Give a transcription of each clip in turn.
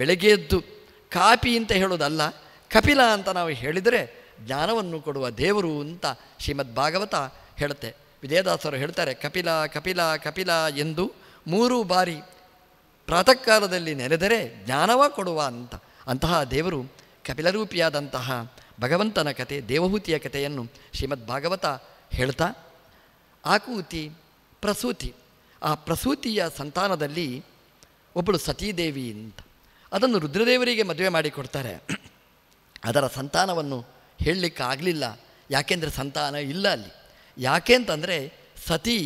ಬೆಳಗ್ಗೆ ಎದ್ದು ಕಾಪಿ ಅಂತ ಹೇಳೋದಲ್ಲ ಕಪಿಲ ಅಂತ ನಾವು ಹೇಳಿದರೆ ಜ್ಞಾನವನ್ನು ಕೊಡುವ ದೇವರು ಅಂತ ಶ್ರೀಮದ್ ಭಾಗವತ ಹೇಳುತ್ತೆ ವಿಜಯದಾಸರು ಹೇಳ್ತಾರೆ ಕಪಿಲ ಕಪಿಲ ಕಪಿಲ ಎಂದು ಮೂರು ಬಾರಿ ಪ್ರಾತಃ ಕಾಲದಲ್ಲಿ ನೆನೆದರೆ ಜ್ಞಾನವ ಕೊಡುವ ಅಂತ ಅಂತಹ ದೇವರು ಕಪಿಲರೂಪಿಯಾದಂತಹ ಭಗವಂತನ ಕತೆ ದೇವಹೂತಿಯ ಕಥೆಯನ್ನು ಶ್ರೀಮದ್ ಭಾಗವತ ಹೇಳ್ತಾ ಆಕೂತಿ ಪ್ರಸೂತಿ ಆ ಪ್ರಸೂತಿಯ ಸಂತಾನದಲ್ಲಿ ಒಬ್ಬಳು ಸತೀದೇವಿ ಅಂತ ಅದನ್ನು ರುದ್ರದೇವರಿಗೆ ಮದುವೆ ಮಾಡಿಕೊಡ್ತಾರೆ ಅದರ ಸಂತಾನವನ್ನು ಹೇಳಲಿಕ್ಕಾಗಲಿಲ್ಲ ಯಾಕೆಂದರೆ ಸಂತಾನ ಇಲ್ಲ ಅಲ್ಲಿ ಯಾಕೆ ಅಂತಂದರೆ ಸತಿ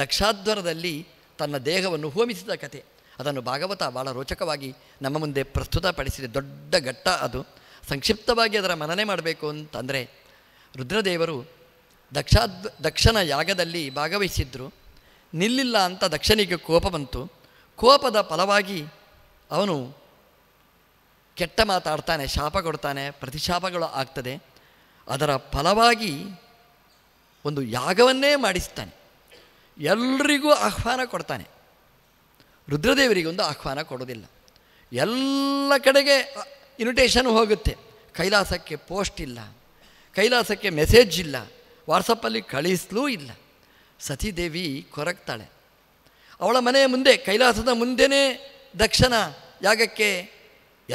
ದಕ್ಷಾಧ್ವರದಲ್ಲಿ ತನ್ನ ದೇಹವನ್ನು ಹೋಮಿಸಿದ ಕತೆ ಅದನ್ನು ಭಾಗವತ ಭಾಳ ರೋಚಕವಾಗಿ ನಮ್ಮ ಮುಂದೆ ಪ್ರಸ್ತುತಪಡಿಸಿದೆ ದೊಡ್ಡ ಘಟ್ಟ ಅದು ಸಂಕ್ಷಿಪ್ತವಾಗಿ ಅದರ ಮನನೆ ಮಾಡಬೇಕು ಅಂತಂದರೆ ರುದ್ರದೇವರು ದಕ್ಷಾದ್ ದಕ್ಷನ ಯಾಗದಲ್ಲಿ ಭಾಗವಹಿಸಿದ್ರು ನಿಲ್ಲಿಲ್ಲ ಅಂತ ದಕ್ಷನಿಗೆ ಕೋಪ ಬಂತು ಕೋಪದ ಫಲವಾಗಿ ಅವನು ಕೆಟ್ಟ ಮಾತಾಡ್ತಾನೆ ಶಾಪ ಕೊಡ್ತಾನೆ ಪ್ರತಿಶಾಪಗಳು ಆಗ್ತದೆ ಅದರ ಫಲವಾಗಿ ಒಂದು ಯಾಗವನ್ನೇ ಮಾಡಿಸ್ತಾನೆ ಎಲ್ರಿಗೂ ಆಹ್ವಾನ ಕೊಡ್ತಾನೆ ರುದ್ರದೇವರಿಗೊಂದು ಆಹ್ವಾನ ಕೊಡೋದಿಲ್ಲ ಎಲ್ಲ ಕಡೆಗೆ ಇನ್ವಿಟೇಷನ್ ಹೋಗುತ್ತೆ ಕೈಲಾಸಕ್ಕೆ ಪೋಸ್ಟ್ ಇಲ್ಲ ಕೈಲಾಸಕ್ಕೆ ಮೆಸೇಜ್ ಇಲ್ಲ ವಾಟ್ಸಪ್ಪಲ್ಲಿ ಕಳಿಸ್ಲೂ ಇಲ್ಲ ಸತೀದೇವಿ ಕೊರಗ್ತಾಳೆ ಅವಳ ಮನೆಯ ಮುಂದೆ ಕೈಲಾಸದ ಮುಂದೆನೇ ದಕ್ಷನ ಯಾಗಕ್ಕೆ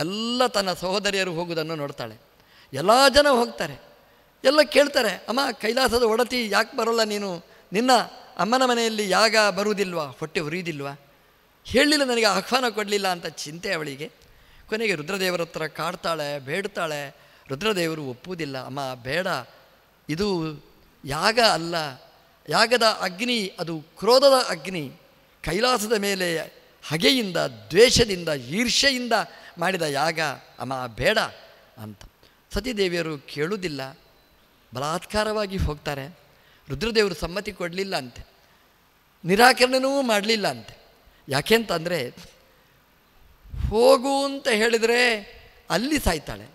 ಎಲ್ಲ ತನ್ನ ಸಹೋದರಿಯರು ಹೋಗುವುದನ್ನು ನೋಡ್ತಾಳೆ ಎಲ್ಲ ಜನ ಹೋಗ್ತಾರೆ ಎಲ್ಲ ಕೇಳ್ತಾರೆ ಅಮ್ಮ ಕೈಲಾಸದ ಒಡತಿ ಯಾಕೆ ಬರೋಲ್ಲ ನೀನು ನಿನ್ನ ಅಮ್ಮನ ಮನೆಯಲ್ಲಿ ಯಾಗ ಬರುವುದಿಲ್ವಾ ಹೊಟ್ಟೆ ಉರಿಯುವುದಿಲ್ವಾ ಹೇಳಲಿಲ್ಲ ನನಗೆ ಆಹ್ವಾನ ಕೊಡಲಿಲ್ಲ ಅಂತ ಚಿಂತೆ ಅವಳಿಗೆ ಕೊನೆಗೆ ರುದ್ರದೇವರ ಹತ್ರ ಕಾಡ್ತಾಳೆ ಬೇಡ್ತಾಳೆ ರುದ್ರದೇವರು ಒಪ್ಪುವುದಿಲ್ಲ ಅಮ್ಮ ಬೇಡ ಇದು ಯಾಗ ಅಲ್ಲ ಯಾಗದ ಅಗ್ನಿ ಅದು ಕ್ರೋಧದ ಅಗ್ನಿ ಕೈಲಾಸದ ಮೇಲೆ ಹಗೆಯಿಂದ ದ್ವೇಷದಿಂದ ಈರ್ಷೆಯಿಂದ ಮಾಡಿದ ಯಾಗ ಅಮ್ಮ ಬೇಡ ಅಂತ ಸತೀದೇವಿಯರು ಕೇಳುವುದಿಲ್ಲ ಬಲಾತ್ಕಾರವಾಗಿ ಹೋಗ್ತಾರೆ ರುದ್ರದೇವರು ಸಮ್ಮತಿ ಕೊಡಲಿಲ್ಲ ಅಂತೆ ನಿರಾಕರಣೆನೂ ಮಾಡಲಿಲ್ಲ ಅಂತೆ ಯಾಕೆಂತಂದರೆ ಹೋಗು ಅಂತ ಹೇಳಿದರೆ ಅಲ್ಲಿ ಸಾಯ್ತಾಳೆ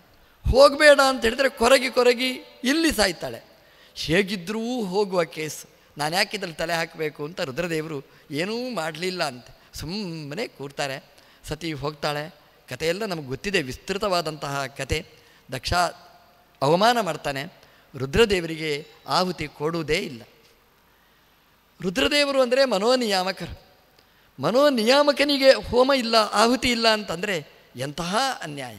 ಹೋಗಬೇಡ ಅಂತ ಹೇಳಿದರೆ ಕೊರಗಿ ಕೊರಗಿ ಇಲ್ಲಿ ಸಾಯ್ತಾಳೆ ಹೇಗಿದ್ದರೂ ಹೋಗುವ ಕೇಸ್ ನಾನು ಯಾಕೆ ಇದ್ರಲ್ಲಿ ತಲೆ ಹಾಕಬೇಕು ಅಂತ ರುದ್ರದೇವರು ಏನೂ ಮಾಡಲಿಲ್ಲ ಅಂತೆ ಸುಮ್ಮನೆ ಕೂರ್ತಾರೆ ಸತಿ ಹೋಗ್ತಾಳೆ ಕಥೆಯೆಲ್ಲ ನಮಗೆ ಗೊತ್ತಿದೆ ವಿಸ್ತೃತವಾದಂತಹ ಕತೆ ದಕ್ಷ ಅವಮಾನ ಮಾಡ್ತಾನೆ ರುದ್ರದೇವರಿಗೆ ಆಹುತಿ ಕೊಡುವುದೇ ಇಲ್ಲ ರುದ್ರದೇವರು ಅಂದರೆ ಮನೋನಿಯಾಮಕರು ಮನೋನಿಯಾಮಕನಿಗೆ ಹೋಮ ಇಲ್ಲ ಆಹುತಿ ಇಲ್ಲ ಅಂತಂದರೆ ಎಂತಹ ಅನ್ಯಾಯ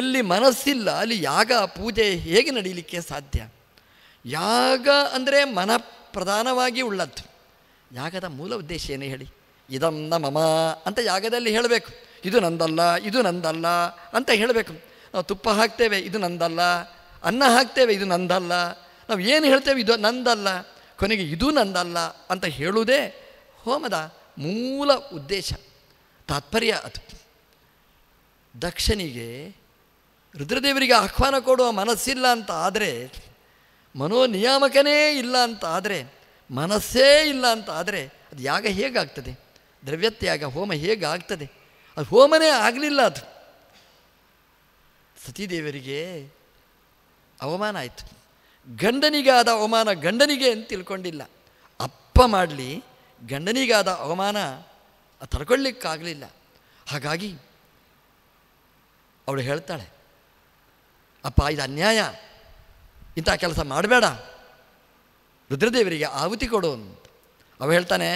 ಎಲ್ಲಿ ಮನಸ್ಸಿಲ್ಲ ಅಲ್ಲಿ ಯಾಗ ಪೂಜೆ ಹೇಗೆ ನಡೀಲಿಕ್ಕೆ ಸಾಧ್ಯ ಯಾಗ ಅಂದರೆ ಮನ ಪ್ರಧಾನವಾಗಿ ಉಳ್ಳದ್ದು ಯಾಗದ ಮೂಲ ಉದ್ದೇಶ ಏನೇ ಹೇಳಿ ಇದಂ ನ ಮಮ ಅಂತ ಯಾಗದಲ್ಲಿ ಹೇಳಬೇಕು ಇದು ನಂದಲ್ಲ ಇದು ನಂದಲ್ಲ ಅಂತ ಹೇಳಬೇಕು ನಾವು ತುಪ್ಪ ಹಾಕ್ತೇವೆ ಇದು ನಂದಲ್ಲ ಅನ್ನ ಹಾಕ್ತೇವೆ ಇದು ನಂದಲ್ಲ ನಾವು ಏನು ಹೇಳ್ತೇವೆ ಇದು ನಂದಲ್ಲ ಕೊನೆಗೆ ಇದು ನಂದಲ್ಲ ಅಂತ ಹೇಳುವುದೇ ಹೋಮದ ಮೂಲ ಉದ್ದೇಶ ತಾತ್ಪರ್ಯ ಅದು ದಕ್ಷನಿಗೆ ರುದ್ರದೇವರಿಗೆ ಆಹ್ವಾನ ಕೊಡುವ ಮನಸ್ಸಿಲ್ಲ ಅಂತ ಆದರೆ ಮನೋನಿಯಾಮಕನೇ ಇಲ್ಲ ಅಂತ ಆದರೆ ಮನಸ್ಸೇ ಇಲ್ಲ ಅಂತ ಆದರೆ ಅದು ಯಾಗ ಹೇಗಾಗ್ತದೆ ದ್ರವ್ಯತ್ಯಾಗ ಹೋಮ ಹೇಗೆ ಆಗ್ತದೆ ಅದು ಹೋಮನೇ ಆಗಲಿಲ್ಲ ಅದು ಸತೀದೇವರಿಗೆ ಅವಮಾನ ಆಯಿತು ಗಂಡನಿಗಾದ ಅವಮಾನ ಗಂಡನಿಗೆ ಅಂತ ತಿಳ್ಕೊಂಡಿಲ್ಲ ಅಪ್ಪ ಮಾಡಲಿ ಗಂಡನಿಗಾದ ಅವಮಾನ ತಡ್ಕೊಳ್ಳಿಕ್ಕಾಗಲಿಲ್ಲ ಹಾಗಾಗಿ ಅವಳು ಹೇಳ್ತಾಳೆ ಅಪ್ಪ ಇದು ಅನ್ಯಾಯ ಇಂಥ ಕೆಲಸ ಮಾಡಬೇಡ ರುದ್ರದೇವರಿಗೆ ಆಹುತಿ ಕೊಡು ಅಂತ ಅವ ಹೇಳ್ತಾನೆ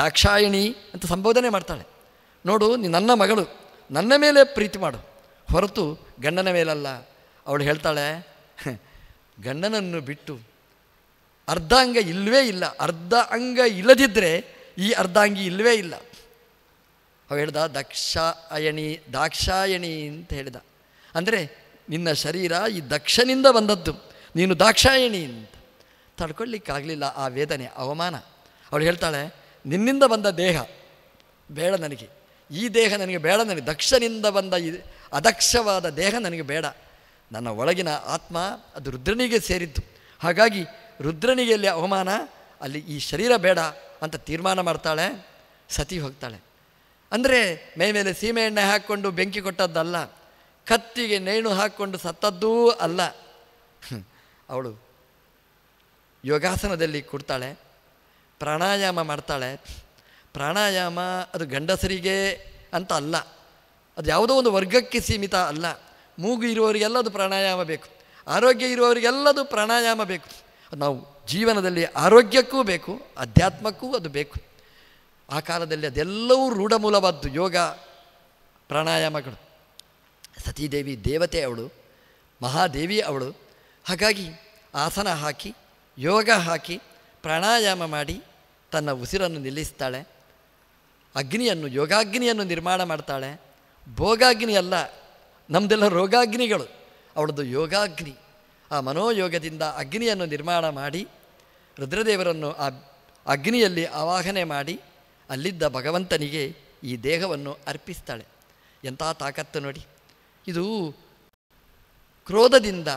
ದಾಕ್ಷಾಯಣಿ ಅಂತ ಸಂಬೋಧನೆ ಮಾಡ್ತಾಳೆ ನೋಡು ನೀ ನನ್ನ ಮಗಳು ನನ್ನ ಮೇಲೆ ಪ್ರೀತಿ ಮಾಡು ಹೊರತು ಗಂಡನ ಮೇಲಲ್ಲ ಅವಳು ಹೇಳ್ತಾಳೆ ಗಂಡನನ್ನು ಬಿಟ್ಟು ಅರ್ಧಾಂಗ ಅಂಗ ಇಲ್ಲವೇ ಇಲ್ಲ ಅರ್ಧ ಅಂಗ ಇಲ್ಲದಿದ್ದರೆ ಈ ಅರ್ಧಾಂಗಿ ಇಲ್ಲವೇ ಇಲ್ಲ ಅವ ಹೇಳ್ದ ದಕ್ಷಾಯಣಿ ದಾಕ್ಷಾಯಣಿ ಅಂತ ಹೇಳಿದ ಅಂದರೆ ನಿನ್ನ ಶರೀರ ಈ ದಕ್ಷನಿಂದ ಬಂದದ್ದು ನೀನು ದಾಕ್ಷಾಯಣಿ ಅಂತ ತಡ್ಕೊಳ್ಳಿಕ್ಕಾಗಲಿಲ್ಲ ಆ ವೇದನೆ ಅವಮಾನ ಅವಳು ಹೇಳ್ತಾಳೆ ನಿನ್ನಿಂದ ಬಂದ ದೇಹ ಬೇಡ ನನಗೆ ಈ ದೇಹ ನನಗೆ ಬೇಡ ನನಗೆ ದಕ್ಷನಿಂದ ಬಂದ ಈ ಅದಕ್ಷವಾದ ದೇಹ ನನಗೆ ಬೇಡ ನನ್ನ ಒಳಗಿನ ಆತ್ಮ ಅದು ರುದ್ರನಿಗೆ ಸೇರಿದ್ದು ಹಾಗಾಗಿ ರುದ್ರನಿಗೆ ಅಲ್ಲಿ ಅವಮಾನ ಅಲ್ಲಿ ಈ ಶರೀರ ಬೇಡ ಅಂತ ತೀರ್ಮಾನ ಮಾಡ್ತಾಳೆ ಸತಿ ಹೋಗ್ತಾಳೆ ಅಂದರೆ ಮೈ ಮೇಲೆ ಸೀಮೆಎಣ್ಣೆ ಹಾಕ್ಕೊಂಡು ಬೆಂಕಿ ಕೊಟ್ಟದ್ದಲ್ಲ ಕತ್ತಿಗೆ ನೇಣು ಹಾಕ್ಕೊಂಡು ಸತ್ತದ್ದೂ ಅಲ್ಲ ಅವಳು ಯೋಗಾಸನದಲ್ಲಿ ಕೊಡ್ತಾಳೆ ಪ್ರಾಣಾಯಾಮ ಮಾಡ್ತಾಳೆ ಪ್ರಾಣಾಯಾಮ ಅದು ಗಂಡಸರಿಗೆ ಅಂತ ಅಲ್ಲ ಅದು ಯಾವುದೋ ಒಂದು ವರ್ಗಕ್ಕೆ ಸೀಮಿತ ಅಲ್ಲ ಮೂಗು ಅದು ಪ್ರಾಣಾಯಾಮ ಬೇಕು ಆರೋಗ್ಯ ಇರುವವರಿಗೆಲ್ಲದು ಪ್ರಾಣಾಯಾಮ ಬೇಕು ನಾವು ಜೀವನದಲ್ಲಿ ಆರೋಗ್ಯಕ್ಕೂ ಬೇಕು ಅಧ್ಯಾತ್ಮಕ್ಕೂ ಅದು ಬೇಕು ಆ ಕಾಲದಲ್ಲಿ ಅದೆಲ್ಲವೂ ರೂಢಮೂಲವಾದ್ದು ಯೋಗ ಪ್ರಾಣಾಯಾಮಗಳು ಸತೀದೇವಿ ದೇವತೆ ಅವಳು ಮಹಾದೇವಿ ಅವಳು ಹಾಗಾಗಿ ಆಸನ ಹಾಕಿ ಯೋಗ ಹಾಕಿ ಪ್ರಾಣಾಯಾಮ ಮಾಡಿ ತನ್ನ ಉಸಿರನ್ನು ನಿಲ್ಲಿಸ್ತಾಳೆ ಅಗ್ನಿಯನ್ನು ಯೋಗಾಗ್ನಿಯನ್ನು ನಿರ್ಮಾಣ ಮಾಡ್ತಾಳೆ ಭೋಗಾಗ್ನಿ ಅಲ್ಲ ನಮ್ಮದೆಲ್ಲ ರೋಗಾಗ್ನಿಗಳು ಅವಳದ್ದು ಯೋಗಾಗ್ನಿ ಆ ಮನೋಯೋಗದಿಂದ ಅಗ್ನಿಯನ್ನು ನಿರ್ಮಾಣ ಮಾಡಿ ರುದ್ರದೇವರನ್ನು ಆ ಅಗ್ನಿಯಲ್ಲಿ ಆವಾಹನೆ ಮಾಡಿ ಅಲ್ಲಿದ್ದ ಭಗವಂತನಿಗೆ ಈ ದೇಹವನ್ನು ಅರ್ಪಿಸ್ತಾಳೆ ಎಂಥ ತಾಕತ್ತು ನೋಡಿ ಇದು ಕ್ರೋಧದಿಂದ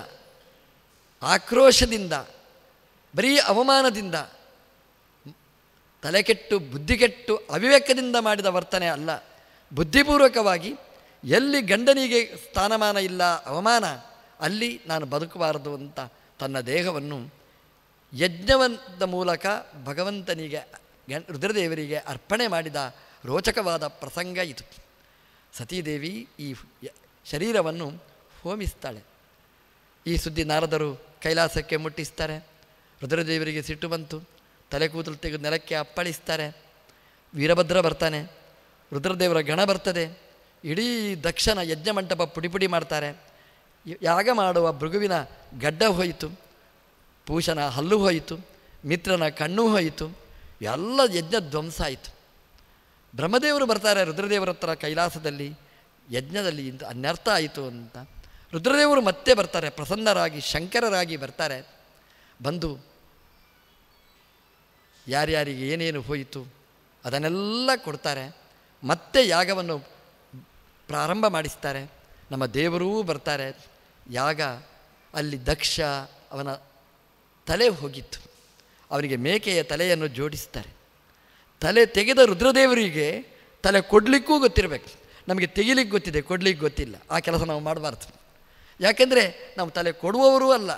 ಆಕ್ರೋಶದಿಂದ ಬರೀ ಅವಮಾನದಿಂದ ತಲೆಕೆಟ್ಟು ಬುದ್ಧಿಗೆಟ್ಟು ಅವಿವೇಕದಿಂದ ಮಾಡಿದ ವರ್ತನೆ ಅಲ್ಲ ಬುದ್ಧಿಪೂರ್ವಕವಾಗಿ ಎಲ್ಲಿ ಗಂಡನಿಗೆ ಸ್ಥಾನಮಾನ ಇಲ್ಲ ಅವಮಾನ ಅಲ್ಲಿ ನಾನು ಬದುಕಬಾರದು ಅಂತ ತನ್ನ ದೇಹವನ್ನು ಯಜ್ಞವಂತ ಮೂಲಕ ಭಗವಂತನಿಗೆ ರುದ್ರದೇವರಿಗೆ ಅರ್ಪಣೆ ಮಾಡಿದ ರೋಚಕವಾದ ಪ್ರಸಂಗ ಇದು ಸತೀದೇವಿ ಈ ಶರೀರವನ್ನು ಹೋಮಿಸ್ತಾಳೆ ಈ ಸುದ್ದಿ ನಾರದರು ಕೈಲಾಸಕ್ಕೆ ಮುಟ್ಟಿಸ್ತಾರೆ ರುದ್ರದೇವರಿಗೆ ಸಿಟ್ಟು ಬಂತು ತಲೆ ಕೂದಲು ತೆಗೆದು ನೆಲಕ್ಕೆ ಅಪ್ಪಳಿಸ್ತಾರೆ ವೀರಭದ್ರ ಬರ್ತಾನೆ ರುದ್ರದೇವರ ಗಣ ಬರ್ತದೆ ಇಡೀ ದಕ್ಷನ ಯಜ್ಞ ಮಂಟಪ ಪುಡಿಪುಡಿ ಮಾಡ್ತಾರೆ ಯಾಗ ಮಾಡುವ ಭೃಗುವಿನ ಗಡ್ಡ ಹೋಯಿತು ಪೂಷನ ಹಲ್ಲು ಹೋಯಿತು ಮಿತ್ರನ ಕಣ್ಣು ಹೋಯಿತು ಎಲ್ಲ ಯಜ್ಞ ಧ್ವಂಸ ಆಯಿತು ಬ್ರಹ್ಮದೇವರು ಬರ್ತಾರೆ ರುದ್ರದೇವರ ಹತ್ರ ಕೈಲಾಸದಲ್ಲಿ ಯಜ್ಞದಲ್ಲಿ ಇಂದು ಅನ್ಯರ್ಥ ಆಯಿತು ಅಂತ ರುದ್ರದೇವರು ಮತ್ತೆ ಬರ್ತಾರೆ ಪ್ರಸನ್ನರಾಗಿ ಶಂಕರರಾಗಿ ಬರ್ತಾರೆ ಬಂದು ಯಾರ್ಯಾರಿಗೆ ಏನೇನು ಹೋಯಿತು ಅದನ್ನೆಲ್ಲ ಕೊಡ್ತಾರೆ ಮತ್ತೆ ಯಾಗವನ್ನು ಪ್ರಾರಂಭ ಮಾಡಿಸ್ತಾರೆ ನಮ್ಮ ದೇವರೂ ಬರ್ತಾರೆ ಯಾಗ ಅಲ್ಲಿ ದಕ್ಷ ಅವನ ತಲೆ ಹೋಗಿತ್ತು ಅವನಿಗೆ ಮೇಕೆಯ ತಲೆಯನ್ನು ಜೋಡಿಸ್ತಾರೆ ತಲೆ ತೆಗೆದ ರುದ್ರದೇವರಿಗೆ ತಲೆ ಕೊಡಲಿಕ್ಕೂ ಗೊತ್ತಿರಬೇಕು ನಮಗೆ ತೆಗಿಲಿಕ್ಕೆ ಗೊತ್ತಿದೆ ಕೊಡಲಿಕ್ಕೆ ಗೊತ್ತಿಲ್ಲ ಆ ಕೆಲಸ ನಾವು ಮಾಡಬಾರ್ದು ಯಾಕೆಂದರೆ ನಾವು ತಲೆ ಕೊಡುವವರೂ ಅಲ್ಲ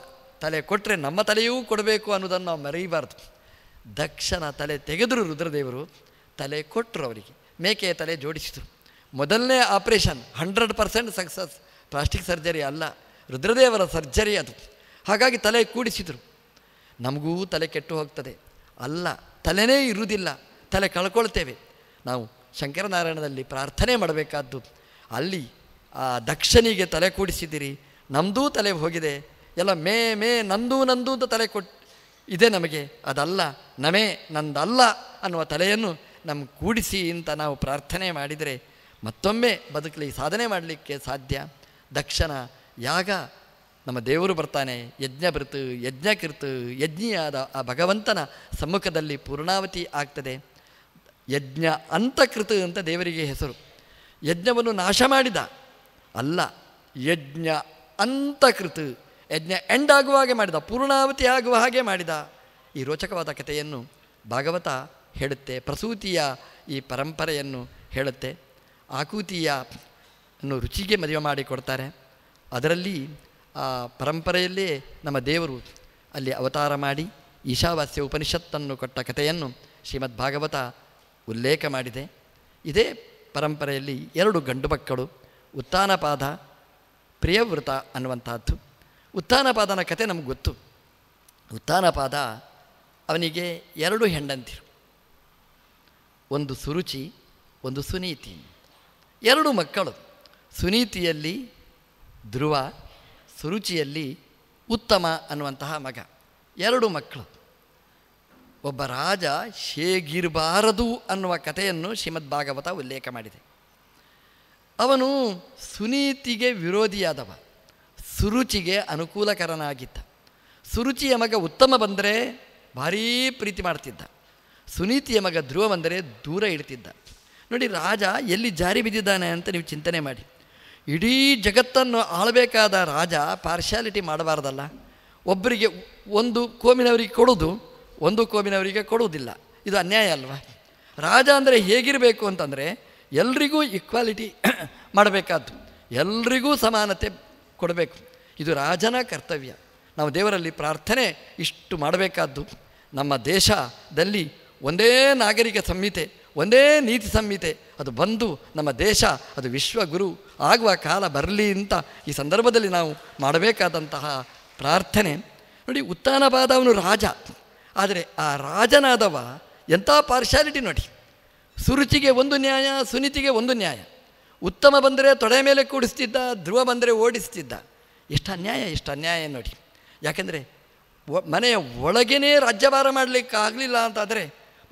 ತಲೆ ಕೊಟ್ಟರೆ ನಮ್ಮ ತಲೆಯೂ ಕೊಡಬೇಕು ಅನ್ನೋದನ್ನು ನಾವು ಮರೆಯಬಾರ್ದು ದಕ್ಷನ ತಲೆ ತೆಗೆದರು ರುದ್ರದೇವರು ತಲೆ ಕೊಟ್ಟರು ಅವರಿಗೆ ಮೇಕೆಯ ತಲೆ ಜೋಡಿಸಿದರು ಮೊದಲನೇ operation hundred percent success plastic surgery ಅಲ್ಲ ರುದ್ರದೇವರ ಸರ್ಜರಿ ಅದು ಹಾಗಾಗಿ ತಲೆ ಕೂಡಿಸಿದರು ನಮಗೂ ತಲೆ ಕೆಟ್ಟು ಹೋಗ್ತದೆ ಅಲ್ಲ ತಲೆನೇ ಇರುವುದಿಲ್ಲ ತಲೆ ಕಳ್ಕೊಳ್ತೇವೆ ನಾವು ಶಂಕರನಾರಾಯಣದಲ್ಲಿ ಪ್ರಾರ್ಥನೆ ಮಾಡಬೇಕಾದ್ದು ಅಲ್ಲಿ ಆ ದಕ್ಷನಿಗೆ ತಲೆ ಕೂಡಿಸಿದ್ದೀರಿ ನಮ್ಮದೂ ತಲೆ ಹೋಗಿದೆ ಎಲ್ಲ ಮೇ ಮೇ ನಂದು ನಂದು ಅಂತ ತಲೆ ಕೊಟ್ಟು ಇದೇ ನಮಗೆ ಅದಲ್ಲ ನಮೇ ನಂದಲ್ಲ ಅನ್ನುವ ತಲೆಯನ್ನು ನಮ್ಮ ಕೂಡಿಸಿ ಅಂತ ನಾವು ಪ್ರಾರ್ಥನೆ ಮಾಡಿದರೆ ಮತ್ತೊಮ್ಮೆ ಬದುಕಲಿ ಸಾಧನೆ ಮಾಡಲಿಕ್ಕೆ ಸಾಧ್ಯ ದಕ್ಷನ ಯಾಗ ನಮ್ಮ ದೇವರು ಬರ್ತಾನೆ ಯಜ್ಞ ಬರ್ತು ಯಜ್ಞ ಯಜ್ಞಿಯಾದ ಆ ಭಗವಂತನ ಸಮ್ಮುಖದಲ್ಲಿ ಪೂರ್ಣಾವತಿ ಆಗ್ತದೆ ಯಜ್ಞ ಅಂತಕೃತ ಅಂತ ದೇವರಿಗೆ ಹೆಸರು ಯಜ್ಞವನ್ನು ನಾಶ ಮಾಡಿದ ಅಲ್ಲ ಯಜ್ಞ ಅಂತಕೃತ ಯಜ್ಞ ಎಂಡ್ ಆಗುವ ಹಾಗೆ ಮಾಡಿದ ಪೂರ್ಣಾವತಿ ಆಗುವ ಹಾಗೆ ಮಾಡಿದ ಈ ರೋಚಕವಾದ ಕಥೆಯನ್ನು ಭಾಗವತ ಹೇಳುತ್ತೆ ಪ್ರಸೂತಿಯ ಈ ಪರಂಪರೆಯನ್ನು ಹೇಳುತ್ತೆ ಆಕೂತಿಯ ರುಚಿಗೆ ಮದುವೆ ಮಾಡಿಕೊಡ್ತಾರೆ ಅದರಲ್ಲಿ ಆ ಪರಂಪರೆಯಲ್ಲೇ ನಮ್ಮ ದೇವರು ಅಲ್ಲಿ ಅವತಾರ ಮಾಡಿ ಈಶಾವಾಸ್ಯ ಉಪನಿಷತ್ತನ್ನು ಕೊಟ್ಟ ಕಥೆಯನ್ನು ಶ್ರೀಮದ್ ಭಾಗವತ ಉಲ್ಲೇಖ ಮಾಡಿದೆ ಇದೇ ಪರಂಪರೆಯಲ್ಲಿ ಎರಡು ಗಂಡು ಮಕ್ಕಳು ಉತ್ಥಾನಪಾದ ಪ್ರಿಯವೃತ ಅನ್ನುವಂಥದ್ದು ಉತ್ಥಾನಪಾದನ ಕತೆ ನಮ್ಗೆ ಗೊತ್ತು ಉತ್ಥಾನಪಾದ ಅವನಿಗೆ ಎರಡು ಹೆಂಡಂತಿರು ಒಂದು ಸುರುಚಿ ಒಂದು ಸುನೀತಿ ಎರಡು ಮಕ್ಕಳು ಸುನೀತಿಯಲ್ಲಿ ಧ್ರುವ ಸುರುಚಿಯಲ್ಲಿ ಉತ್ತಮ ಅನ್ನುವಂತಹ ಮಗ ಎರಡು ಮಕ್ಕಳು ಒಬ್ಬ ರಾಜ ಶೇಗಿರಬಾರದು ಅನ್ನುವ ಕಥೆಯನ್ನು ಶ್ರೀಮದ್ ಭಾಗವತ ಉಲ್ಲೇಖ ಮಾಡಿದೆ ಅವನು ಸುನೀತಿಗೆ ವಿರೋಧಿಯಾದವ ಸುರುಚಿಗೆ ಅನುಕೂಲಕರನಾಗಿದ್ದ ಸುರುಚಿಯ ಮಗ ಉತ್ತಮ ಬಂದರೆ ಭಾರೀ ಪ್ರೀತಿ ಮಾಡ್ತಿದ್ದ ಸುನೀತಿಯ ಮಗ ಧ್ರುವ ಬಂದರೆ ದೂರ ಇಡ್ತಿದ್ದ ನೋಡಿ ರಾಜ ಎಲ್ಲಿ ಜಾರಿ ಬಿದ್ದಿದ್ದಾನೆ ಅಂತ ನೀವು ಚಿಂತನೆ ಮಾಡಿ ಇಡೀ ಜಗತ್ತನ್ನು ಆಳಬೇಕಾದ ರಾಜ ಪಾರ್ಶಾಲಿಟಿ ಮಾಡಬಾರ್ದಲ್ಲ ಒಬ್ಬರಿಗೆ ಒಂದು ಕೋಮಿನವರಿಗೆ ಕೊಡೋದು ಒಂದು ಕೋಮಿನವರಿಗೆ ಕೊಡುವುದಿಲ್ಲ ಇದು ಅನ್ಯಾಯ ಅಲ್ವಾ ರಾಜ ಅಂದರೆ ಹೇಗಿರಬೇಕು ಅಂತಂದರೆ ಎಲ್ರಿಗೂ ಈಕ್ವಾಲಿಟಿ ಮಾಡಬೇಕಾದ್ದು ಎಲ್ರಿಗೂ ಸಮಾನತೆ ಕೊಡಬೇಕು ಇದು ರಾಜನ ಕರ್ತವ್ಯ ನಾವು ದೇವರಲ್ಲಿ ಪ್ರಾರ್ಥನೆ ಇಷ್ಟು ಮಾಡಬೇಕಾದ್ದು ನಮ್ಮ ದೇಶದಲ್ಲಿ ಒಂದೇ ನಾಗರಿಕ ಸಂಹಿತೆ ಒಂದೇ ನೀತಿ ಸಂಹಿತೆ ಅದು ಬಂದು ನಮ್ಮ ದೇಶ ಅದು ವಿಶ್ವಗುರು ಆಗುವ ಕಾಲ ಬರಲಿ ಅಂತ ಈ ಸಂದರ್ಭದಲ್ಲಿ ನಾವು ಮಾಡಬೇಕಾದಂತಹ ಪ್ರಾರ್ಥನೆ ನೋಡಿ ಉತ್ತಾನವಾದ ರಾಜ ಆದರೆ ಆ ರಾಜನಾದವ ಎಂಥ ಪಾರ್ಶಾಲಿಟಿ ನೋಡಿ ಸುರುಚಿಗೆ ಒಂದು ನ್ಯಾಯ ಸುನೀತಿಗೆ ಒಂದು ನ್ಯಾಯ ಉತ್ತಮ ಬಂದರೆ ತೊಡೆ ಮೇಲೆ ಕೂಡಿಸ್ತಿದ್ದ ಧ್ರುವ ಬಂದರೆ ಓಡಿಸ್ತಿದ್ದ ಎಷ್ಟು ಅನ್ಯಾಯ ಎಷ್ಟು ಅನ್ಯಾಯ ನೋಡಿ ಯಾಕೆಂದರೆ ಮನೆಯ ಒಳಗೇ ರಾಜ್ಯಭಾರ ಮಾಡಲಿಕ್ಕೆ ಆಗಲಿಲ್ಲ ಅಂತಾದರೆ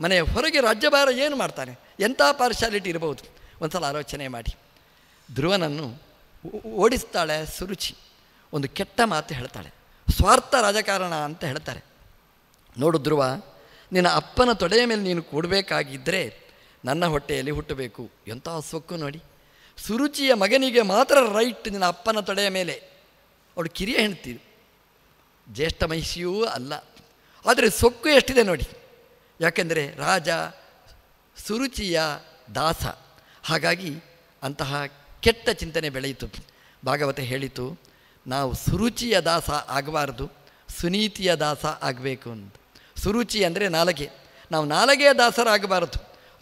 ಮನೆಯ ಹೊರಗೆ ರಾಜ್ಯಭಾರ ಏನು ಮಾಡ್ತಾನೆ ಎಂಥ ಪಾರ್ಶಾಲಿಟಿ ಇರಬಹುದು ಒಂದು ಸಲ ಆಲೋಚನೆ ಮಾಡಿ ಧ್ರುವನನ್ನು ಓಡಿಸ್ತಾಳೆ ಸುರುಚಿ ಒಂದು ಕೆಟ್ಟ ಮಾತು ಹೇಳ್ತಾಳೆ ಸ್ವಾರ್ಥ ರಾಜಕಾರಣ ಅಂತ ಹೇಳ್ತಾರೆ ನೋಡು ಧ್ರುವ ನಿನ್ನ ಅಪ್ಪನ ತೊಡೆಯ ಮೇಲೆ ನೀನು ಕೂಡಬೇಕಾಗಿದ್ದರೆ ನನ್ನ ಹೊಟ್ಟೆಯಲ್ಲಿ ಹುಟ್ಟಬೇಕು ಎಂಥ ಸೊಕ್ಕು ನೋಡಿ ಸುರುಚಿಯ ಮಗನಿಗೆ ಮಾತ್ರ ರೈಟ್ ನಿನ್ನ ಅಪ್ಪನ ತೊಡೆಯ ಮೇಲೆ ಅವಳು ಕಿರಿಯ ಹೆಣ್ತೀರು ಜ್ಯೇಷ್ಠ ಮಹಿಷಿಯೂ ಅಲ್ಲ ಆದರೆ ಸೊಕ್ಕು ಎಷ್ಟಿದೆ ನೋಡಿ ಯಾಕೆಂದರೆ ರಾಜ ಸುರುಚಿಯ ದಾಸ ಹಾಗಾಗಿ ಅಂತಹ ಕೆಟ್ಟ ಚಿಂತನೆ ಬೆಳೆಯಿತು ಭಾಗವತ ಹೇಳಿತು ನಾವು ಸುರುಚಿಯ ದಾಸ ಆಗಬಾರದು ಸುನೀತಿಯ ದಾಸ ಆಗಬೇಕು ಅಂತ ಸುರುಚಿ ಅಂದರೆ ನಾಲಗೆ ನಾವು ನಾಲಗೆಯ ದಾಸರಾಗಬಾರದು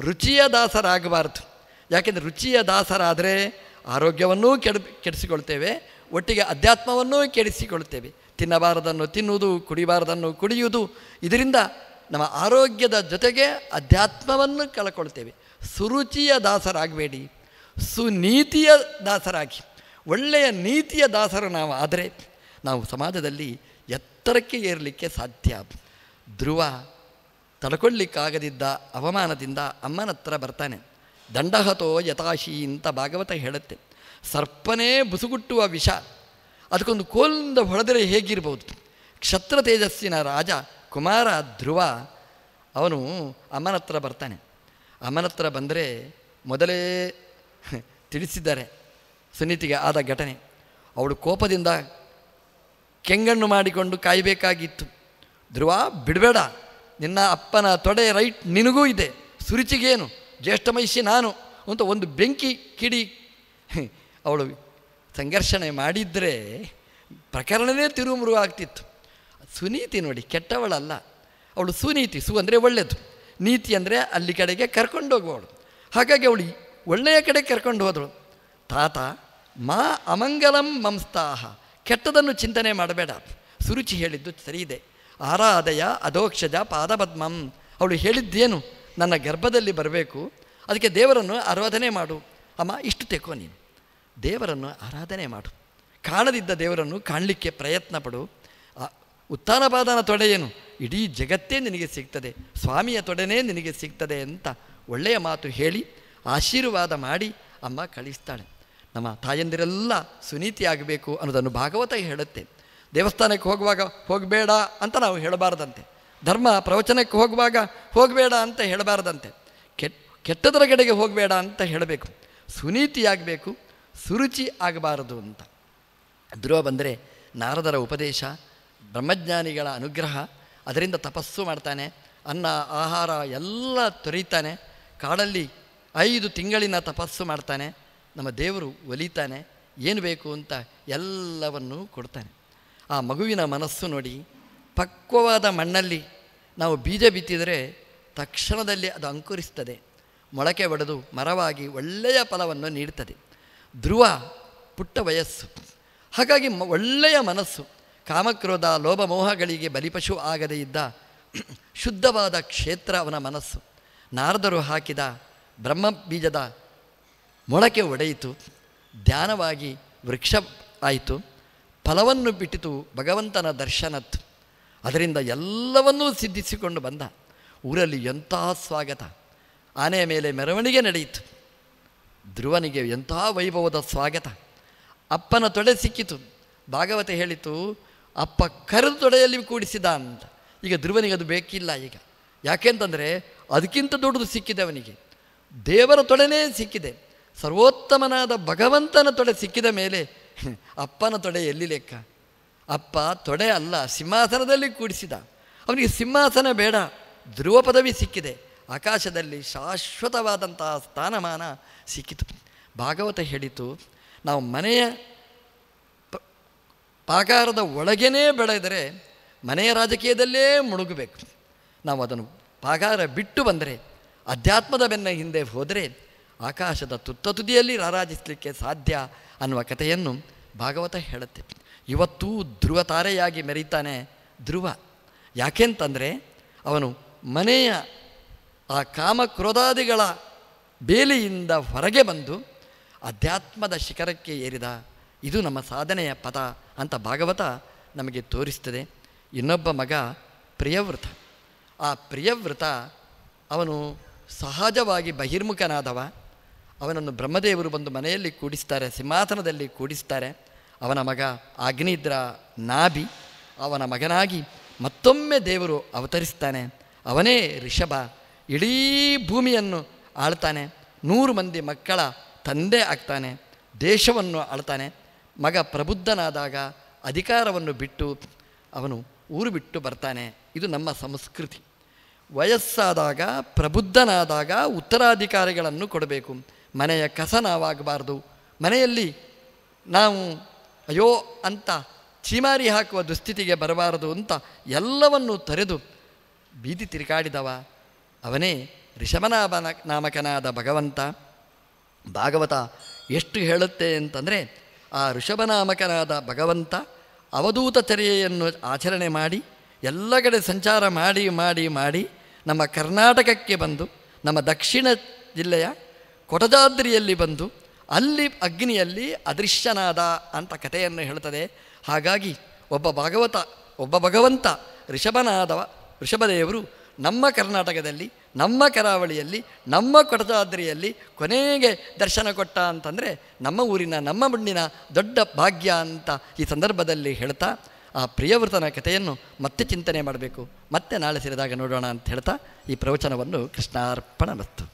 ರುಚಿಯ ದಾಸರಾಗಬಾರದು ಯಾಕೆಂದರೆ ರುಚಿಯ ದಾಸರಾದರೆ ಆರೋಗ್ಯವನ್ನೂ ಕೆಡ ಕೆಡಿಸಿಕೊಳ್ತೇವೆ ಒಟ್ಟಿಗೆ ಅಧ್ಯಾತ್ಮವನ್ನೂ ಕೆಡಿಸಿಕೊಳ್ತೇವೆ ತಿನ್ನಬಾರದನ್ನು ತಿನ್ನುವುದು ಕುಡಿಬಾರದನ್ನು ಕುಡಿಯುವುದು ಇದರಿಂದ ನಮ್ಮ ಆರೋಗ್ಯದ ಜೊತೆಗೆ ಅಧ್ಯಾತ್ಮವನ್ನು ಕಳ್ಕೊಳ್ತೇವೆ ಸುರುಚಿಯ ದಾಸರಾಗಬೇಡಿ ಸುನೀತಿಯ ದಾಸರಾಗಿ ಒಳ್ಳೆಯ ನೀತಿಯ ದಾಸರು ನಾವು ಆದರೆ ನಾವು ಸಮಾಜದಲ್ಲಿ ಎತ್ತರಕ್ಕೆ ಏರಲಿಕ್ಕೆ ಸಾಧ್ಯ ಧ್ರುವ ತಡ್ಕೊಳ್ಳಿಕ್ಕಾಗದಿದ್ದ ಅವಮಾನದಿಂದ ಅಮ್ಮನ ಹತ್ರ ಬರ್ತಾನೆ ದಂಡಹತೋ ಯಥಾಶಿ ಅಂತ ಭಾಗವತ ಹೇಳುತ್ತೆ ಸರ್ಪನೇ ಬುಸುಗುಟ್ಟುವ ವಿಷ ಅದಕ್ಕೊಂದು ಕೋಲಿಂದ ಹೊಡೆದರೆ ಹೇಗಿರ್ಬೋದು ಕ್ಷತ್ರ ತೇಜಸ್ಸಿನ ರಾಜ ಕುಮಾರ ಧ್ರುವ ಅವನು ಅಮ್ಮನ ಹತ್ರ ಬರ್ತಾನೆ ಅಮ್ಮನ ಹತ್ರ ಬಂದರೆ ಮೊದಲೇ ತಿಳಿಸಿದ್ದಾರೆ ಸುನೀತಿಗೆ ಆದ ಘಟನೆ ಅವಳು ಕೋಪದಿಂದ ಕೆಂಗಣ್ಣು ಮಾಡಿಕೊಂಡು ಕಾಯಬೇಕಾಗಿತ್ತು ಧ್ರುವ ಬಿಡಬೇಡ ನಿನ್ನ ಅಪ್ಪನ ತೊಡೆ ರೈಟ್ ನಿನಗೂ ಇದೆ ಸುರುಚಿಗೇನು ಜ್ಯೇಷ್ಠ ಮಹಿಷಿ ನಾನು ಅಂತ ಒಂದು ಬೆಂಕಿ ಕಿಡಿ ಅವಳು ಸಂಘರ್ಷಣೆ ಮಾಡಿದರೆ ಪ್ರಕರಣವೇ ತಿರುಮುರು ಆಗ್ತಿತ್ತು ಸುನೀತಿ ನೋಡಿ ಕೆಟ್ಟವಳಲ್ಲ ಅವಳು ಸುನೀತಿ ಸು ಅಂದರೆ ಒಳ್ಳೆಯದು ನೀತಿ ಅಂದರೆ ಅಲ್ಲಿ ಕಡೆಗೆ ಕರ್ಕೊಂಡೋಗುವವಳು ಹಾಗಾಗಿ ಅವಳು ಒಳ್ಳೆಯ ಕಡೆ ಕರ್ಕೊಂಡು ಹೋದಳು ತಾತ ಮಾ ಅಮಂಗಲಂ ಮಂಸ್ತಾಹ ಕೆಟ್ಟದನ್ನು ಚಿಂತನೆ ಮಾಡಬೇಡ ಸುರುಚಿ ಹೇಳಿದ್ದು ಸರಿ ಇದೆ ಆರಾಧಯ ಅಧೋಕ್ಷಜ ಪಾದಪದ್ಮಂ ಅವಳು ಹೇಳಿದ್ದೇನು ನನ್ನ ಗರ್ಭದಲ್ಲಿ ಬರಬೇಕು ಅದಕ್ಕೆ ದೇವರನ್ನು ಆರಾಧನೆ ಮಾಡು ಅಮ್ಮ ಇಷ್ಟು ತೆಕ್ಕೋ ನೀನು ದೇವರನ್ನು ಆರಾಧನೆ ಮಾಡು ಕಾಣದಿದ್ದ ದೇವರನ್ನು ಕಾಣಲಿಕ್ಕೆ ಪ್ರಯತ್ನ ಪಡು ಉತ್ಥಾನಪಾದನ ತೊಡೆಯೇನು ಇಡೀ ಜಗತ್ತೇ ನಿನಗೆ ಸಿಗ್ತದೆ ಸ್ವಾಮಿಯ ತೊಡೆನೇ ನಿನಗೆ ಸಿಗ್ತದೆ ಅಂತ ಒಳ್ಳೆಯ ಮಾತು ಹೇಳಿ ಆಶೀರ್ವಾದ ಮಾಡಿ ಅಮ್ಮ ಕಳಿಸ್ತಾಳೆ ನಮ್ಮ ತಾಯಂದಿರೆಲ್ಲ ಸುನೀತಿ ಆಗಬೇಕು ಅನ್ನೋದನ್ನು ಭಾಗವತ ಹೇಳುತ್ತೆ ದೇವಸ್ಥಾನಕ್ಕೆ ಹೋಗುವಾಗ ಹೋಗಬೇಡ ಅಂತ ನಾವು ಹೇಳಬಾರ್ದಂತೆ ಧರ್ಮ ಪ್ರವಚನಕ್ಕೆ ಹೋಗುವಾಗ ಹೋಗಬೇಡ ಅಂತ ಹೇಳಬಾರ್ದಂತೆ ಕೆಟ್ಟ ಕೆಟ್ಟದರ ಕಡೆಗೆ ಹೋಗಬೇಡ ಅಂತ ಹೇಳಬೇಕು ಸುನೀತಿಯಾಗಬೇಕು ಸುರುಚಿ ಆಗಬಾರದು ಅಂತ ಧ್ರುವ ಬಂದರೆ ನಾರದರ ಉಪದೇಶ ಬ್ರಹ್ಮಜ್ಞಾನಿಗಳ ಅನುಗ್ರಹ ಅದರಿಂದ ತಪಸ್ಸು ಮಾಡ್ತಾನೆ ಅನ್ನ ಆಹಾರ ಎಲ್ಲ ತೊರೀತಾನೆ ಕಾಡಲ್ಲಿ ಐದು ತಿಂಗಳಿನ ತಪಸ್ಸು ಮಾಡ್ತಾನೆ ನಮ್ಮ ದೇವರು ಒಲಿತಾನೆ ಏನು ಬೇಕು ಅಂತ ಎಲ್ಲವನ್ನೂ ಕೊಡ್ತಾನೆ ಆ ಮಗುವಿನ ಮನಸ್ಸು ನೋಡಿ ಪಕ್ವವಾದ ಮಣ್ಣಲ್ಲಿ ನಾವು ಬೀಜ ಬಿತ್ತಿದರೆ ತಕ್ಷಣದಲ್ಲಿ ಅದು ಅಂಕುರಿಸ್ತದೆ ಮೊಳಕೆ ಒಡೆದು ಮರವಾಗಿ ಒಳ್ಳೆಯ ಫಲವನ್ನು ನೀಡುತ್ತದೆ ಧ್ರುವ ಪುಟ್ಟ ವಯಸ್ಸು ಹಾಗಾಗಿ ಒಳ್ಳೆಯ ಮನಸ್ಸು ಕಾಮಕ್ರೋಧ ಲೋಭಮೋಹಗಳಿಗೆ ಬಲಿಪಶು ಆಗದೇ ಇದ್ದ ಶುದ್ಧವಾದ ಕ್ಷೇತ್ರ ಅವನ ಮನಸ್ಸು ನಾರದರು ಹಾಕಿದ ಬ್ರಹ್ಮ ಬೀಜದ ಮೊಳಕೆ ಒಡೆಯಿತು ಧ್ಯಾನವಾಗಿ ವೃಕ್ಷ ಆಯಿತು ಫಲವನ್ನು ಬಿಟ್ಟಿತು ಭಗವಂತನ ದರ್ಶನತ್ತು ಅದರಿಂದ ಎಲ್ಲವನ್ನೂ ಸಿದ್ಧಿಸಿಕೊಂಡು ಬಂದ ಊರಲ್ಲಿ ಎಂತಹ ಸ್ವಾಗತ ಆನೆಯ ಮೇಲೆ ಮೆರವಣಿಗೆ ನಡೆಯಿತು ಧ್ರುವನಿಗೆ ಎಂಥ ವೈಭವದ ಸ್ವಾಗತ ಅಪ್ಪನ ತೊಡೆ ಸಿಕ್ಕಿತು ಭಾಗವತ ಹೇಳಿತು ಅಪ್ಪ ಕರೆದು ತೊಡೆಯಲ್ಲಿ ಕೂಡಿಸಿದ ಅಂತ ಈಗ ಧ್ರುವನಿಗೆ ಅದು ಬೇಕಿಲ್ಲ ಈಗ ಯಾಕೆಂತಂದರೆ ಅದಕ್ಕಿಂತ ದೊಡ್ಡದು ಸಿಕ್ಕಿದೆ ಅವನಿಗೆ ದೇವರ ತೊಡೆನೇ ಸಿಕ್ಕಿದೆ ಸರ್ವೋತ್ತಮನಾದ ಭಗವಂತನ ತೊಡೆ ಸಿಕ್ಕಿದ ಮೇಲೆ ಅಪ್ಪನ ತೊಡೆ ಎಲ್ಲಿ ಲೆಕ್ಕ ಅಪ್ಪ ತೊಡೆ ಅಲ್ಲ ಸಿಂಹಾಸನದಲ್ಲಿ ಕೂಡಿಸಿದ ಅವನಿಗೆ ಸಿಂಹಾಸನ ಬೇಡ ಧ್ರುವ ಪದವಿ ಸಿಕ್ಕಿದೆ ಆಕಾಶದಲ್ಲಿ ಶಾಶ್ವತವಾದಂತಹ ಸ್ಥಾನಮಾನ ಸಿಕ್ಕಿತು ಭಾಗವತ ಹೇಳಿತು ನಾವು ಮನೆಯ ಪಾಕಾರದ ಒಳಗೇನೇ ಬೆಳೆದರೆ ಮನೆಯ ರಾಜಕೀಯದಲ್ಲೇ ಮುಳುಗಬೇಕು ನಾವು ಅದನ್ನು ಪಾಕಾರ ಬಿಟ್ಟು ಬಂದರೆ ಅಧ್ಯಾತ್ಮದ ಬೆನ್ನ ಹಿಂದೆ ಹೋದರೆ ಆಕಾಶದ ತುತ್ತ ತುದಿಯಲ್ಲಿ ರಾರಾಜಿಸಲಿಕ್ಕೆ ಸಾಧ್ಯ ಅನ್ನುವ ಕಥೆಯನ್ನು ಭಾಗವತ ಹೇಳುತ್ತೆ ಇವತ್ತೂ ಧ್ರುವ ತಾರೆಯಾಗಿ ಮೆರೀತಾನೆ ಧ್ರುವ ಯಾಕೆಂತಂದರೆ ಅವನು ಮನೆಯ ಆ ಕಾಮಕ್ರೋಧಾದಿಗಳ ಬೇಲಿಯಿಂದ ಹೊರಗೆ ಬಂದು ಅಧ್ಯಾತ್ಮದ ಶಿಖರಕ್ಕೆ ಏರಿದ ಇದು ನಮ್ಮ ಸಾಧನೆಯ ಪದ ಅಂತ ಭಾಗವತ ನಮಗೆ ತೋರಿಸ್ತದೆ ಇನ್ನೊಬ್ಬ ಮಗ ಪ್ರಿಯವ್ರತ ಆ ಪ್ರಿಯವ್ರತ ಅವನು ಸಹಜವಾಗಿ ಬಹಿರ್ಮುಖನಾದವ ಅವನನ್ನು ಬ್ರಹ್ಮದೇವರು ಬಂದು ಮನೆಯಲ್ಲಿ ಕೂಡಿಸ್ತಾರೆ ಸಿಂಹಾಸನದಲ್ಲಿ ಕೂಡಿಸ್ತಾರೆ ಅವನ ಮಗ ಅಗ್ನಿದ್ರ ನಾಭಿ ಅವನ ಮಗನಾಗಿ ಮತ್ತೊಮ್ಮೆ ದೇವರು ಅವತರಿಸ್ತಾನೆ ಅವನೇ ರಿಷಭ ಇಡೀ ಭೂಮಿಯನ್ನು ಆಳ್ತಾನೆ ನೂರು ಮಂದಿ ಮಕ್ಕಳ ತಂದೆ ಆಗ್ತಾನೆ ದೇಶವನ್ನು ಆಳ್ತಾನೆ ಮಗ ಪ್ರಬುದ್ಧನಾದಾಗ ಅಧಿಕಾರವನ್ನು ಬಿಟ್ಟು ಅವನು ಊರು ಬಿಟ್ಟು ಬರ್ತಾನೆ ಇದು ನಮ್ಮ ಸಂಸ್ಕೃತಿ ವಯಸ್ಸಾದಾಗ ಪ್ರಬುದ್ಧನಾದಾಗ ಉತ್ತರಾಧಿಕಾರಿಗಳನ್ನು ಕೊಡಬೇಕು ಮನೆಯ ಕಸ ನಾವಾಗಬಾರ್ದು ಮನೆಯಲ್ಲಿ ನಾವು ಅಯ್ಯೋ ಅಂತ ಚೀಮಾರಿ ಹಾಕುವ ದುಸ್ಥಿತಿಗೆ ಬರಬಾರದು ಅಂತ ಎಲ್ಲವನ್ನೂ ತರೆದು ಬೀದಿ ತಿರುಗಾಡಿದವ ಅವನೇ ಋಷಭನಾಭನ ನಾಮಕನಾದ ಭಗವಂತ ಭಾಗವತ ಎಷ್ಟು ಹೇಳುತ್ತೆ ಅಂತಂದರೆ ಆ ಋಷಭನಾಮಕನಾದ ಭಗವಂತ ಅವಧೂತ ಚರ್ಯೆಯನ್ನು ಆಚರಣೆ ಮಾಡಿ ಎಲ್ಲ ಕಡೆ ಸಂಚಾರ ಮಾಡಿ ಮಾಡಿ ಮಾಡಿ ನಮ್ಮ ಕರ್ನಾಟಕಕ್ಕೆ ಬಂದು ನಮ್ಮ ದಕ್ಷಿಣ ಜಿಲ್ಲೆಯ ಕೊಟಜಾದ್ರಿಯಲ್ಲಿ ಬಂದು ಅಲ್ಲಿ ಅಗ್ನಿಯಲ್ಲಿ ಅದೃಶ್ಯನಾದ ಅಂತ ಕಥೆಯನ್ನು ಹೇಳ್ತದೆ ಹಾಗಾಗಿ ಒಬ್ಬ ಭಾಗವತ ಒಬ್ಬ ಭಗವಂತ ಋಷಭನಾದವ ಋಷಭದೇವರು ನಮ್ಮ ಕರ್ನಾಟಕದಲ್ಲಿ ನಮ್ಮ ಕರಾವಳಿಯಲ್ಲಿ ನಮ್ಮ ಕೊಡಚಾದ್ರಿಯಲ್ಲಿ ಕೊನೆಗೆ ದರ್ಶನ ಕೊಟ್ಟ ಅಂತಂದರೆ ನಮ್ಮ ಊರಿನ ನಮ್ಮ ಮಣ್ಣಿನ ದೊಡ್ಡ ಭಾಗ್ಯ ಅಂತ ಈ ಸಂದರ್ಭದಲ್ಲಿ ಹೇಳ್ತಾ ಆ ಪ್ರಿಯವ್ರತನ ಕಥೆಯನ್ನು ಮತ್ತೆ ಚಿಂತನೆ ಮಾಡಬೇಕು ಮತ್ತೆ ನಾಳೆ ಸೇರಿದಾಗ ನೋಡೋಣ ಅಂತ ಹೇಳ್ತಾ ಈ ಪ್ರವಚನವನ್ನು ಕೃಷ್ಣಾರ್ಪಣ ಮತ್ತು